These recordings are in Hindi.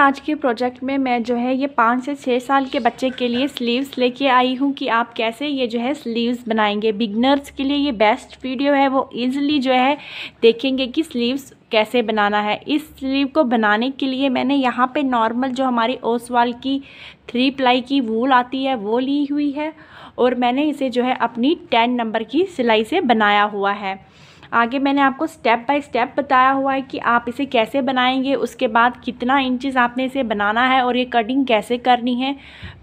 आज के प्रोजेक्ट में मैं जो है ये पाँच से छः साल के बच्चे के लिए स्लीव्स लेके आई हूँ कि आप कैसे ये जो है स्लीव्स बनाएंगे बिगनर्स के लिए ये बेस्ट वीडियो है वो ईजिली जो है देखेंगे कि स्लीव्स कैसे बनाना है इस स्लीव को बनाने के लिए मैंने यहाँ पे नॉर्मल जो हमारी ओसवाल की थ्री प्लाई की वूल आती है वो ली हुई है और मैंने इसे जो है अपनी टेन नंबर की सिलाई से बनाया हुआ है आगे मैंने आपको स्टेप बाय स्टेप बताया हुआ है कि आप इसे कैसे बनाएंगे उसके बाद कितना इंचज़ आपने इसे बनाना है और ये कटिंग कैसे करनी है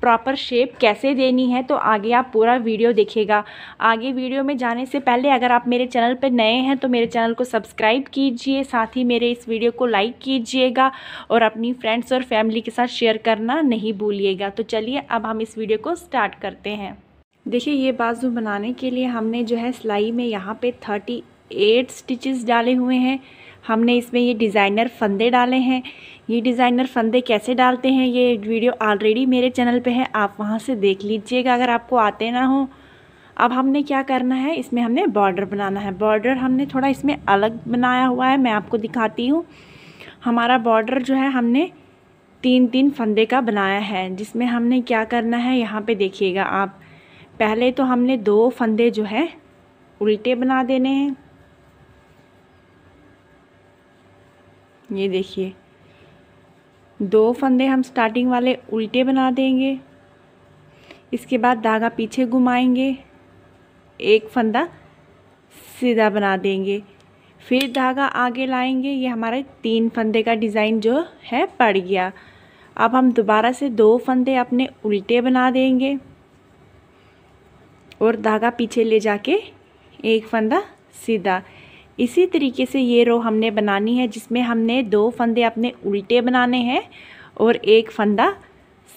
प्रॉपर शेप कैसे देनी है तो आगे आप पूरा वीडियो देखेगा आगे वीडियो में जाने से पहले अगर आप मेरे चैनल पर नए हैं तो मेरे चैनल को सब्सक्राइब कीजिए साथ ही मेरे इस वीडियो को लाइक कीजिएगा और अपनी फ्रेंड्स और फैमिली के साथ शेयर करना नहीं भूलिएगा तो चलिए अब हम इस वीडियो को स्टार्ट करते हैं देखिए ये बाजू बनाने के लिए हमने जो है सिलाई में यहाँ पे थर्टी एट स्टिचेस डाले हुए हैं हमने इसमें ये डिज़ाइनर फंदे डाले हैं ये डिज़ाइनर फंदे कैसे डालते हैं ये वीडियो ऑलरेडी मेरे चैनल पे है आप वहाँ से देख लीजिएगा अगर आपको आते ना हो अब हमने क्या करना है इसमें हमने बॉर्डर बनाना है बॉर्डर हमने थोड़ा इसमें अलग बनाया हुआ है मैं आपको दिखाती हूँ हमारा बॉर्डर जो है हमने तीन तीन फंदे का बनाया है जिसमें हमने क्या करना है यहाँ पर देखिएगा आप पहले तो हमने दो फंदे जो है उल्टे बना देने हैं ये देखिए दो फंदे हम स्टार्टिंग वाले उल्टे बना देंगे इसके बाद धागा पीछे घुमाएंगे एक फंदा सीधा बना देंगे फिर धागा आगे लाएंगे ये हमारे तीन फंदे का डिज़ाइन जो है पड़ गया अब हम दोबारा से दो फंदे अपने उल्टे बना देंगे और धागा पीछे ले जाके एक फंदा सीधा इसी तरीके से ये रो हमने बनानी है जिसमें हमने दो फंदे अपने उल्टे बनाने हैं और एक फंदा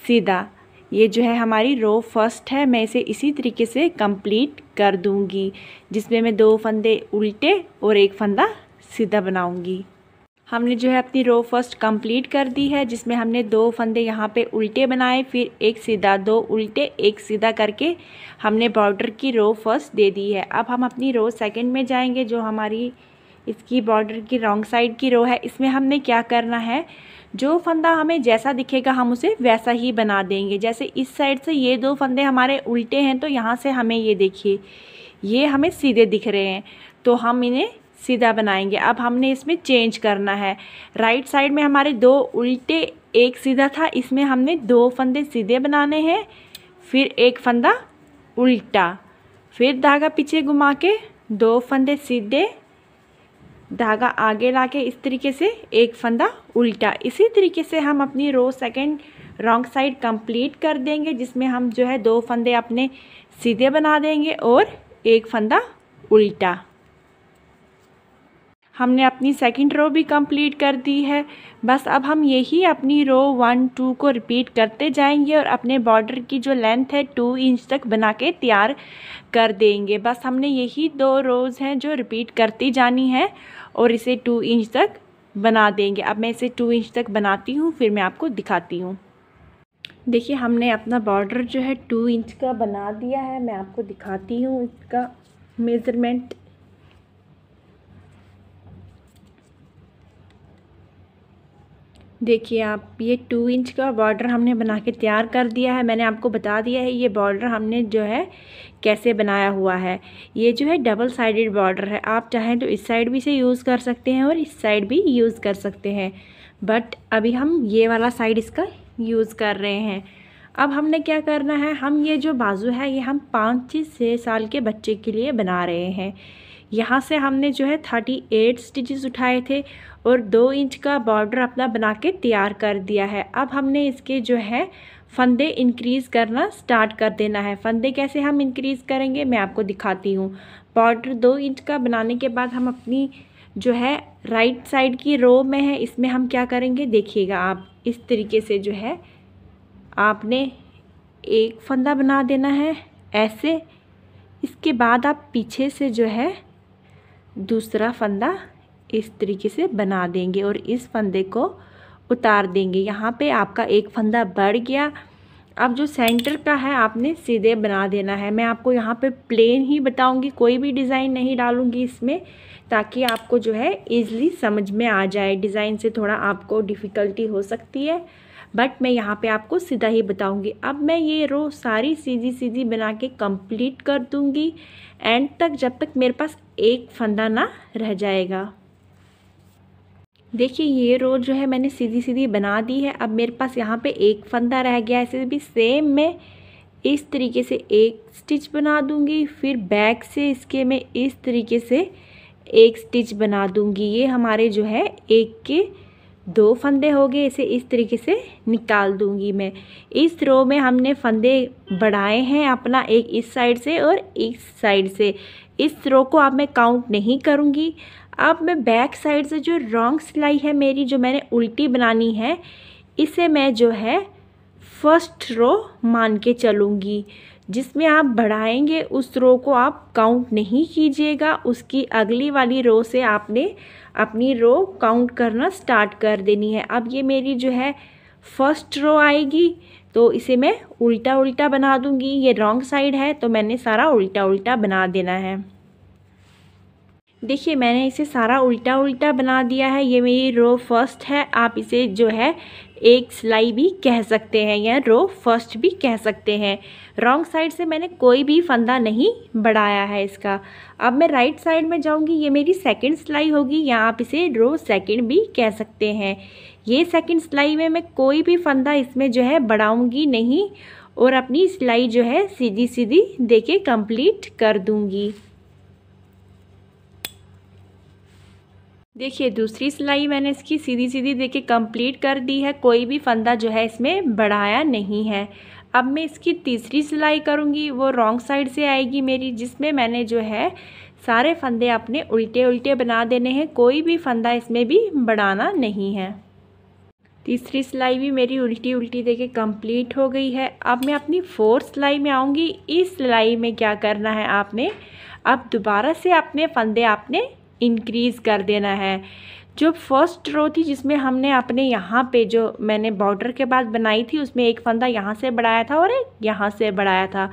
सीधा ये जो है हमारी रो फर्स्ट है मैं इसे इसी तरीके से कंप्लीट कर दूंगी जिसमें मैं दो फंदे उल्टे और एक फंदा सीधा बनाऊंगी हमने जो है अपनी रो फर्स्ट कंप्लीट कर दी है जिसमें हमने दो फंदे यहाँ पे उल्टे बनाए फिर एक सीधा दो उल्टे एक सीधा करके हमने बॉर्डर की रो फर्स्ट दे दी है अब हम अपनी रो सेकंड में जाएंगे जो हमारी इसकी बॉर्डर की रॉन्ग साइड की रो है इसमें हमने क्या करना है जो फंदा हमें जैसा दिखेगा हम उसे वैसा ही बना देंगे जैसे इस साइड से ये दो फंदे हमारे उल्टे हैं तो यहाँ से हमें ये देखिए ये हमें सीधे दिख रहे हैं तो हम इन्हें सीधा बनाएंगे अब हमने इसमें चेंज करना है राइट साइड में हमारे दो उल्टे एक सीधा था इसमें हमने दो फंदे सीधे बनाने हैं फिर एक फंदा उल्टा फिर धागा पीछे घुमा के दो फंदे सीधे धागा आगे ला के इस तरीके से एक फंदा उल्टा इसी तरीके से हम अपनी row second wrong side complete कर देंगे जिसमें हम जो है दो फंदे अपने सीधे बना देंगे और एक फंदा उल्टा हमने अपनी सेकंड रो भी कंप्लीट कर दी है बस अब हम यही अपनी रो वन टू को रिपीट करते जाएंगे और अपने बॉर्डर की जो लेंथ है टू इंच तक बना के तैयार कर देंगे बस हमने यही दो रोज़ हैं जो रिपीट करती जानी है और इसे टू इंच तक बना देंगे अब मैं इसे टू इंच तक बनाती हूँ फिर मैं आपको दिखाती हूँ देखिए हमने अपना बॉर्डर जो है टू इंच का बना दिया है मैं आपको दिखाती हूँ इसका मेज़रमेंट देखिए आप ये टू इंच का बॉर्डर हमने बना के तैयार कर दिया है मैंने आपको बता दिया है ये बॉर्डर हमने जो है कैसे बनाया हुआ है ये जो है डबल साइडेड बॉर्डर है आप चाहें तो इस साइड भी इसे यूज़ कर सकते हैं और इस साइड भी यूज़ कर सकते हैं बट अभी हम ये वाला साइड इसका यूज़ कर रहे हैं अब हमने क्या करना है हम ये जो बाजू है ये हम पाँच छः साल के बच्चे के लिए बना रहे हैं यहाँ से हमने जो है थर्टी एट स्टिचेज उठाए थे और दो इंच का बॉर्डर अपना बना के तैयार कर दिया है अब हमने इसके जो है फंदे इंक्रीज़ करना स्टार्ट कर देना है फंदे कैसे हम इंक्रीज़ करेंगे मैं आपको दिखाती हूँ बॉर्डर दो इंच का बनाने के बाद हम अपनी जो है राइट साइड की रो में है इसमें हम क्या करेंगे देखिएगा आप इस तरीके से जो है आपने एक फंदा बना देना है ऐसे इसके बाद आप पीछे से जो है दूसरा फंदा इस तरीके से बना देंगे और इस फंदे को उतार देंगे यहाँ पे आपका एक फंदा बढ़ गया अब जो सेंटर का है आपने सीधे बना देना है मैं आपको यहाँ पे प्लेन ही बताऊँगी कोई भी डिज़ाइन नहीं डालूँगी इसमें ताकि आपको जो है ईज़िली समझ में आ जाए डिज़ाइन से थोड़ा आपको डिफ़िकल्टी हो सकती है बट मैं यहाँ पे आपको सीधा ही बताऊँगी अब मैं ये रो सारी सीधी सीधी बना के कम्प्लीट कर दूँगी एंड तक जब तक मेरे पास एक फंदा ना रह जाएगा देखिए ये रो जो है मैंने सीधी सीधी बना दी है अब मेरे पास यहाँ पे एक फंदा रह गया ऐसे भी सेम मैं इस तरीके से एक स्टिच बना दूंगी फिर बैक से इसके मैं इस तरीके से एक स्टिच बना दूँगी ये हमारे जो है एक के दो फंदे हो गए इसे इस तरीके से निकाल दूंगी मैं इस रो में हमने फंदे बढ़ाए हैं अपना एक इस साइड से और इस साइड से इस रो को अब मैं काउंट नहीं करूँगी अब मैं बैक साइड से जो रॉन्ग सिलाई है मेरी जो मैंने उल्टी बनानी है इसे मैं जो है फर्स्ट रो मान के चलूँगी जिसमें आप बढ़ाएंगे उस रो को आप काउंट नहीं कीजिएगा उसकी अगली वाली रो से आपने अपनी रो काउंट करना स्टार्ट कर देनी है अब ये मेरी जो है फर्स्ट रो आएगी तो इसे मैं उल्टा उल्टा बना दूंगी ये रॉन्ग साइड है तो मैंने सारा उल्टा उल्टा बना देना है देखिए मैंने इसे सारा उल्टा उल्टा बना दिया है ये मेरी रो फर्स्ट है आप इसे जो है एक सिलाई भी कह सकते हैं या रो फर्स्ट भी कह सकते हैं रॉन्ग साइड से मैंने कोई भी फंदा नहीं बढ़ाया है इसका अब मैं राइट right साइड में जाऊंगी ये मेरी सेकंड सिलाई होगी या आप इसे रो सेकंड भी कह सकते हैं ये सेकंड सिलाई में मैं कोई भी फंदा इसमें जो है बढ़ाऊँगी नहीं और अपनी सिलाई जो है सीधी सीधी दे के कम्प्लीट कर दूँगी देखिए दूसरी सिलाई मैंने इसकी सीधी सीधी देखिए कंप्लीट कर दी है कोई भी फंदा जो है इसमें बढ़ाया नहीं है अब मैं इसकी तीसरी सिलाई करूँगी वो रॉन्ग साइड से आएगी मेरी जिसमें मैंने जो है सारे फंदे अपने उल्टे उल्टे बना देने हैं कोई भी फंदा इसमें भी बढ़ाना नहीं है तीसरी सिलाई भी मेरी उल्टी उल्टी देखे कंप्लीट हो गई है अब मैं अपनी फोर्थ सिलाई में आऊँगी इस सिलाई में क्या करना है आपने अब दोबारा से अपने फंदे आपने इंक्रीज़ कर देना है जो फर्स्ट रो थी जिसमें हमने अपने यहाँ पे जो मैंने बॉर्डर के बाद बनाई थी उसमें एक फंदा यहाँ से बढ़ाया था और एक यहाँ से बढ़ाया था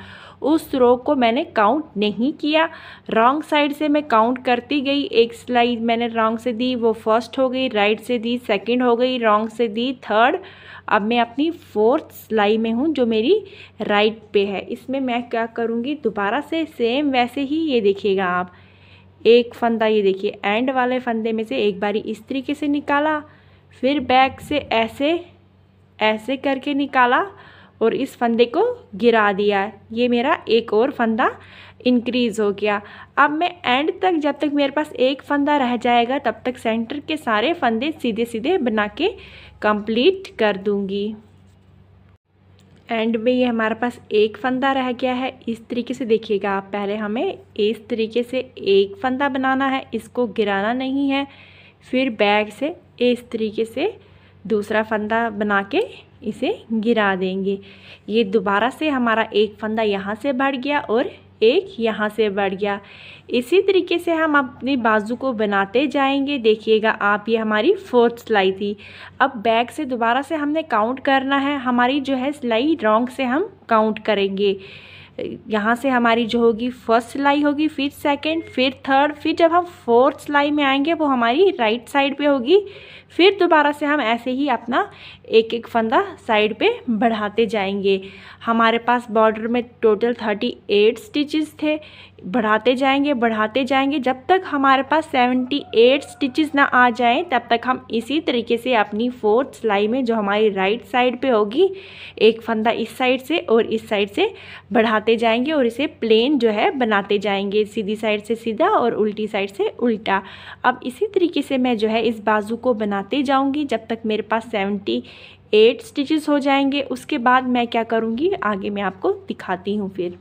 उस रो को मैंने काउंट नहीं किया रॉन्ग साइड से मैं काउंट करती गई एक सिलाई मैंने रॉन्ग से दी वो फर्स्ट हो गई राइट से दी सेकंड हो गई रॉन्ग से दी थर्ड अब मैं अपनी फोर्थ सिलाई में हूँ जो मेरी राइट पे है इसमें मैं क्या करूँगी दोबारा से सेम वैसे ही ये देखिएगा आप एक फंदा ये देखिए एंड वाले फंदे में से एक बारी इस तरीके से निकाला फिर बैक से ऐसे ऐसे करके निकाला और इस फंदे को गिरा दिया ये मेरा एक और फंदा इंक्रीज़ हो गया अब मैं एंड तक जब तक मेरे पास एक फंदा रह जाएगा तब तक सेंटर के सारे फंदे सीधे सीधे बना के कंप्लीट कर दूंगी एंड में ये हमारे पास एक फंदा रह गया है इस तरीके से देखिएगा आप पहले हमें इस तरीके से एक फंदा बनाना है इसको गिराना नहीं है फिर बैग से इस तरीके से दूसरा फंदा बना के इसे गिरा देंगे ये दोबारा से हमारा एक फंदा यहाँ से बढ़ गया और एक यहाँ से बढ़ गया इसी तरीके से हम अपने बाजू को बनाते जाएंगे देखिएगा आप ये हमारी फोर्थ सिलाई थी अब बैक से दोबारा से हमने काउंट करना है हमारी जो है सिलाई रॉन्ग से हम काउंट करेंगे यहाँ से हमारी जो होगी फर्स्ट सिलाई होगी फिर सेकंड फिर थर्ड फिर जब हम फोर्थ सिलाई में आएंगे वो हमारी राइट साइड पे होगी फिर दोबारा से हम ऐसे ही अपना एक एक फंदा साइड पे बढ़ाते जाएंगे हमारे पास बॉर्डर में टोटल थर्टी एट स्टिचेस थे बढ़ाते जाएंगे बढ़ाते जाएंगे जब तक हमारे पास सेवेंटी एट स्टिचेस ना आ जाएं तब तक हम इसी तरीके से अपनी फोर्थ सिलाई में जो हमारी राइट साइड पे होगी एक फंदा इस साइड से और इस साइड से बढ़ाते जाएंगे और इसे प्लेन जो है बनाते जाएंगे सीधी साइड से सीधा और उल्टी साइड से उल्टा अब इसी तरीके से मैं जो है इस बाजू को बना बनाते जाऊँगी जब तक मेरे पास सेवेंटी एट स्टिचेस हो जाएंगे उसके बाद मैं क्या करूँगी आगे मैं आपको दिखाती हूँ फिर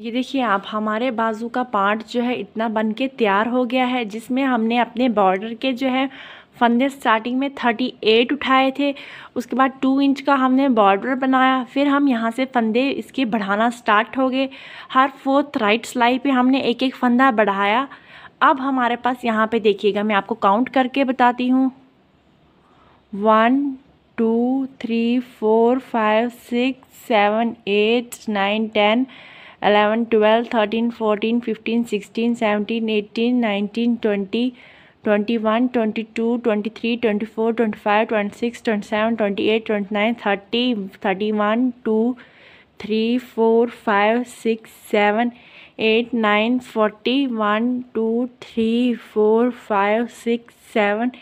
ये देखिए आप हमारे बाजू का पार्ट जो है इतना बन के तैयार हो गया है जिसमें हमने अपने बॉर्डर के जो है फंदे स्टार्टिंग में थर्टी एट उठाए थे उसके बाद टू इंच का हमने बॉर्डर बनाया फिर हम यहाँ से फंदे इसके बढ़ाना स्टार्ट हो गए हर फोर्थ राइट सिलाई पे हमने एक एक फंदा बढ़ाया अब हमारे पास यहाँ पे देखिएगा मैं आपको काउंट करके बताती हूँ one two three four five six seven eight nine ten eleven twelve thirteen fourteen fifteen sixteen seventeen eighteen nineteen twenty twenty one twenty two twenty three twenty four twenty five twenty six twenty seven twenty eight twenty nine thirty thirty one two three four five six seven eight nine forty one two three four five six seven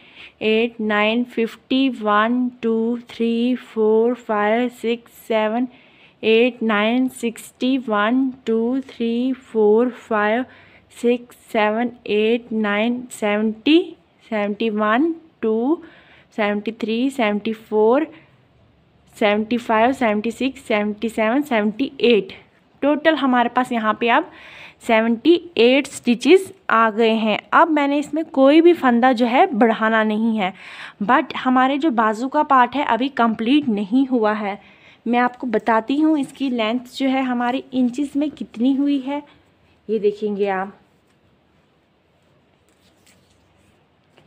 eight nine fifty one two three four five six seven eight nine sixty one two three four five six seven eight nine seventy seventy one two seventy three seventy four seventy five seventy six seventy seven seventy eight total हमारे पास यहाँ पे अब सेवेंटी एट स्टिचेस आ गए हैं अब मैंने इसमें कोई भी फंदा जो है बढ़ाना नहीं है बट हमारे जो बाजू का पार्ट है अभी कंप्लीट नहीं हुआ है मैं आपको बताती हूँ इसकी लेंथ जो है हमारे इंचज़ में कितनी हुई है ये देखेंगे आप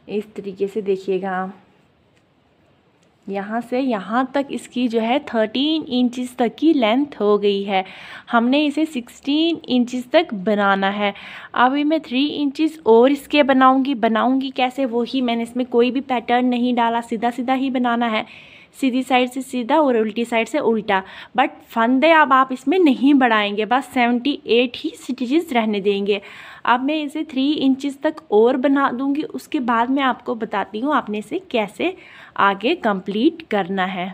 इस तरीके से देखिएगा आप यहाँ से यहाँ तक इसकी जो है थर्टीन इंचिस तक की लेंथ हो गई है हमने इसे सिक्सटीन इंचिस तक बनाना है अभी मैं थ्री इंचिस और इसके बनाऊँगी बनाऊँगी कैसे वही मैंने इसमें कोई भी पैटर्न नहीं डाला सीधा सीधा ही बनाना है सीधी साइड से सीधा और उल्टी साइड से उल्टा बट फंदे अब आप इसमें नहीं बढ़ाएंगे बस सेवेंटी एट ही स्टिचेस रहने देंगे अब मैं इसे थ्री इंचज़ तक और बना दूंगी उसके बाद मैं आपको बताती हूँ आपने इसे कैसे आगे कंप्लीट करना है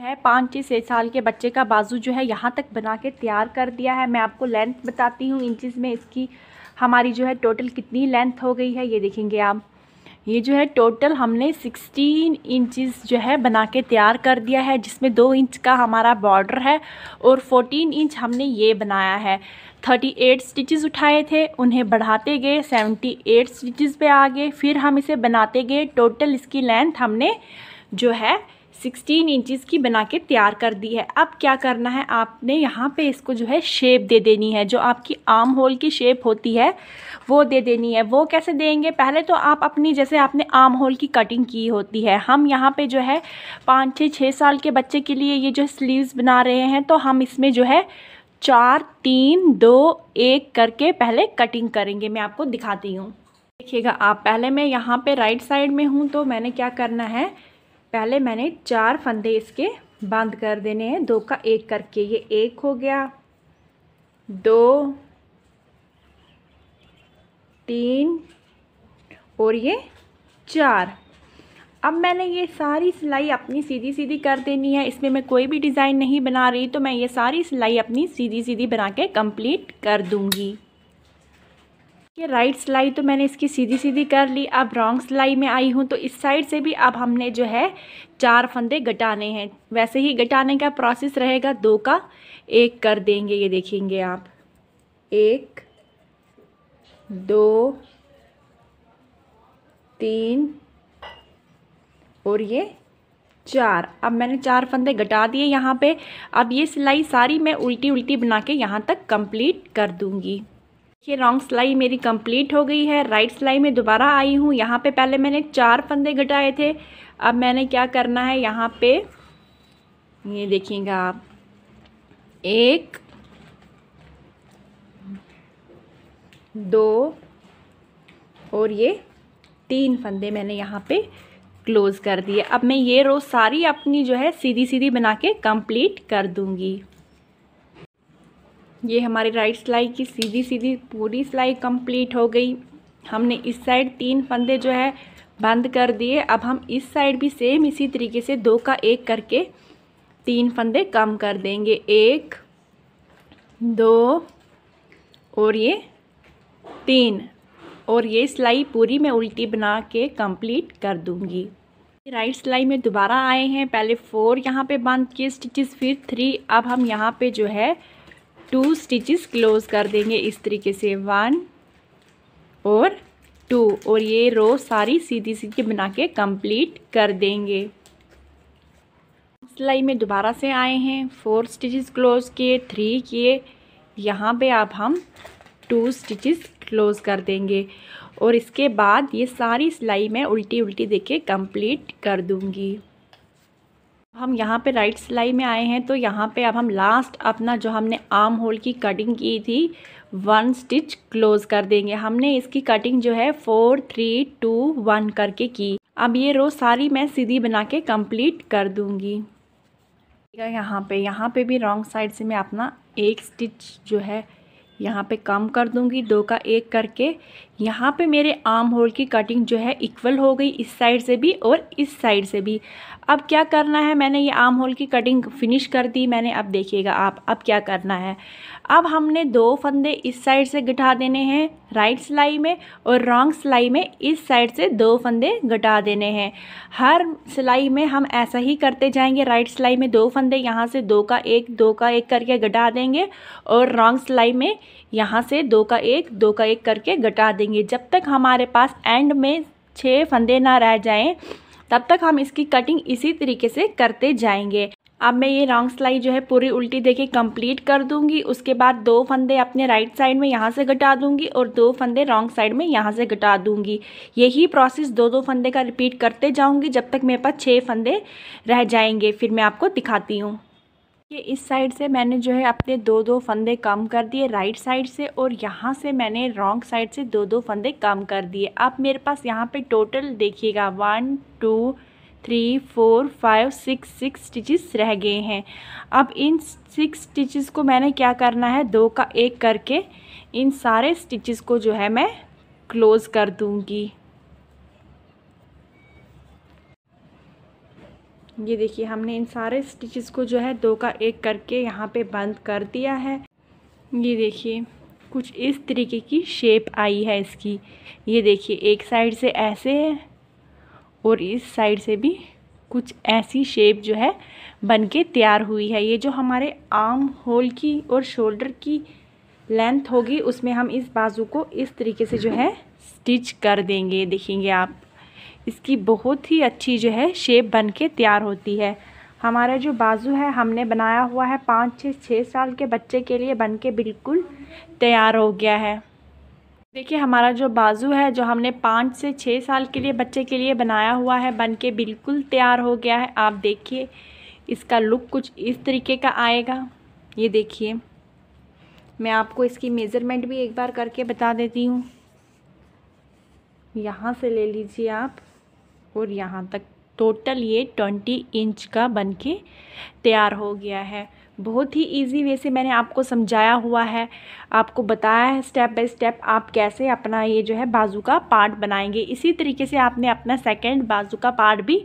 है पाँच छः छः साल के बच्चे का बाजू जो है यहाँ तक बना के तैयार कर दिया है मैं आपको लेंथ बताती हूँ इंचज़ में इसकी हमारी जो है टोटल कितनी लेंथ हो गई है ये देखेंगे आप ये जो है टोटल हमने 16 इंचज़ जो है बना के तैयार कर दिया है जिसमें दो इंच का हमारा बॉर्डर है और 14 इंच हमने ये बनाया है 38 स्टिचेस उठाए थे उन्हें बढ़ाते गए 78 स्टिचेस पे आ गए फिर हम इसे बनाते गए टोटल इसकी लेंथ हमने जो है सिक्सटीन इंचज़ की बना के तैयार कर दी है अब क्या करना है आपने यहाँ पे इसको जो है शेप दे देनी है जो आपकी आर्म होल की शेप होती है वो दे देनी है वो कैसे देंगे पहले तो आप अपनी जैसे आपने आर्म होल की कटिंग की होती है हम यहाँ पे जो है पाँच छः छः साल के बच्चे के लिए ये जो स्लीव्स बना रहे हैं तो हम इसमें जो है चार तीन दो एक करके पहले कटिंग करेंगे मैं आपको दिखाती हूँ देखिएगा आप पहले मैं यहाँ पे राइट साइड में हूँ तो मैंने क्या करना है पहले मैंने चार फंदे इसके बंद कर देने हैं दो का एक करके ये एक हो गया दो तीन और ये चार अब मैंने ये सारी सिलाई अपनी सीधी सीधी कर देनी है इसमें मैं कोई भी डिज़ाइन नहीं बना रही तो मैं ये सारी सिलाई अपनी सीधी सीधी बना के कम्प्लीट कर दूँगी ये राइट सिलाई तो मैंने इसकी सीधी सीधी कर ली अब रॉन्ग सिलाई में आई हूँ तो इस साइड से भी अब हमने जो है चार फंदे घटाने हैं वैसे ही घटाने का प्रोसेस रहेगा दो का एक कर देंगे ये देखेंगे आप एक दो तीन और ये चार अब मैंने चार फंदे घटा दिए यहाँ पे अब ये सिलाई सारी मैं उल्टी उल्टी बना के यहाँ तक कंप्लीट कर दूँगी ये रॉन्ग सिलाई मेरी कंप्लीट हो गई है राइट सिलाई में दोबारा आई हूँ यहाँ पे पहले मैंने चार फंदे घटाए थे अब मैंने क्या करना है यहाँ पे ये देखिएगा आप एक दो और ये तीन फंदे मैंने यहाँ पे क्लोज़ कर दिए अब मैं ये रो सारी अपनी जो है सीधी सीधी बना के कंप्लीट कर दूँगी ये हमारी राइट सिलाई की सीधी सीधी पूरी सिलाई कंप्लीट हो गई हमने इस साइड तीन फंदे जो है बंद कर दिए अब हम इस साइड भी सेम इसी तरीके से दो का एक करके तीन फंदे कम कर देंगे एक दो और ये तीन और ये सिलाई पूरी मैं उल्टी बना के कंप्लीट कर दूंगी राइट सिलाई में दोबारा आए हैं पहले फोर यहाँ पे बंद किए स्टिचेस फिर थ्री अब हम यहाँ पे जो है टू स्टिचेस क्लोज कर देंगे इस तरीके से वन और टू और ये रो सारी सीधी सीधी बना के कंप्लीट कर देंगे सिलाई में दोबारा से आए हैं फोर स्टिचेस क्लोज किए थ्री किए यहाँ पे अब हम टू स्टिचेस क्लोज़ कर देंगे और इसके बाद ये सारी सिलाई मैं उल्टी उल्टी देके कंप्लीट कर दूँगी हम यहाँ पे राइट सिलाई में आए हैं तो यहाँ पे अब हम लास्ट अपना जो हमने आर्म होल की कटिंग की थी वन स्टिच क्लोज कर देंगे हमने इसकी कटिंग जो है फोर थ्री टू वन करके की अब ये रो सारी मैं सीधी बना के कंप्लीट कर दूंगी यहाँ पे यहाँ पे भी रॉन्ग साइड से मैं अपना एक स्टिच जो है यहाँ पे कम कर दूंगी दो का एक करके यहाँ पे मेरे आर्म होल की कटिंग जो है इक्वल हो गई इस साइड से भी और इस साइड से भी अब क्या करना है मैंने ये आर्म होल की कटिंग फिनिश कर दी मैंने अब देखिएगा आप अब क्या करना है अब हमने दो फंदे इस साइड से गठा देने हैं राइट सिलाई में और रॉन्ग सिलाई में इस साइड से दो फंदे गठा देने हैं हर सिलाई में हम ऐसा ही करते जाएंगे राइट सिलाई में दो फंदे यहाँ से दो का एक दो का एक करके गटा देंगे और रॉन्ग सिलाई में यहाँ से दो का एक दो का एक करके गटा देंगे काटेंगे जब तक हमारे पास एंड में छः फंदे ना रह जाएं तब तक हम इसकी कटिंग इसी तरीके से करते जाएंगे अब मैं ये रॉन्ग सिलाई जो है पूरी उल्टी देके कंप्लीट कर दूंगी उसके बाद दो फंदे अपने राइट साइड में यहाँ से घटा दूंगी और दो फंदे रॉन्ग साइड में यहाँ से घटा दूंगी यही प्रोसेस दो दो फंदे का रिपीट करते जाऊंगी जब तक मेरे पास छः फंदे रह जाएंगे फिर मैं आपको दिखाती हूँ ये इस साइड से मैंने जो है अपने दो दो फंदे कम कर दिए राइट साइड से और यहाँ से मैंने रॉन्ग साइड से दो दो फंदे कम कर दिए अब मेरे पास यहाँ पे टोटल देखिएगा one two three four five six six stitches रह गए हैं अब इन सिक्स स्टिचेस को मैंने क्या करना है दो का एक करके इन सारे स्टिचेस को जो है मैं क्लोज़ कर दूँगी ये देखिए हमने इन सारे स्टिचेस को जो है दो का एक करके यहाँ पे बंद कर दिया है ये देखिए कुछ इस तरीके की शेप आई है इसकी ये देखिए एक साइड से ऐसे है और इस साइड से भी कुछ ऐसी शेप जो है बन के तैयार हुई है ये जो हमारे आर्म होल की और शोल्डर की लेंथ होगी उसमें हम इस बाजू को इस तरीके से जो है स्टिच कर देंगे देखेंगे आप इसकी बहुत ही अच्छी जो है शेप बन के तैयार होती है हमारा जो बाजू है हमने बनाया हुआ है पाँच छः छः साल के बच्चे के लिए बन के बिल्कुल तैयार हो गया है देखिए हमारा जो बाजू है जो हमने पाँच से छः साल के लिए बच्चे के लिए बनाया हुआ है बन के बिल्कुल तैयार हो गया है आप देखिए इसका लुक कुछ इस तरीके का आएगा ये देखिए मैं आपको इसकी मेज़रमेंट भी एक बार करके बता देती हूँ यहाँ से ले लीजिए आप और यहाँ तक टोटल ये ट्वेंटी इंच का बन के तैयार हो गया है बहुत ही इजी वे से मैंने आपको समझाया हुआ है आपको बताया है स्टेप बाय स्टेप आप कैसे अपना ये जो है बाजू का पार्ट बनाएंगे इसी तरीके से आपने अपना सेकंड बाजू का पार्ट भी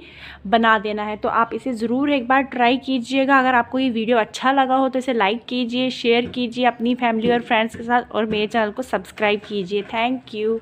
बना देना है तो आप इसे ज़रूर एक बार ट्राई कीजिएगा अगर आपको ये वीडियो अच्छा लगा हो तो इसे लाइक कीजिए शेयर कीजिए अपनी फैमिली और फ्रेंड्स के साथ और मेरे चैनल को सब्सक्राइब कीजिए थैंक यू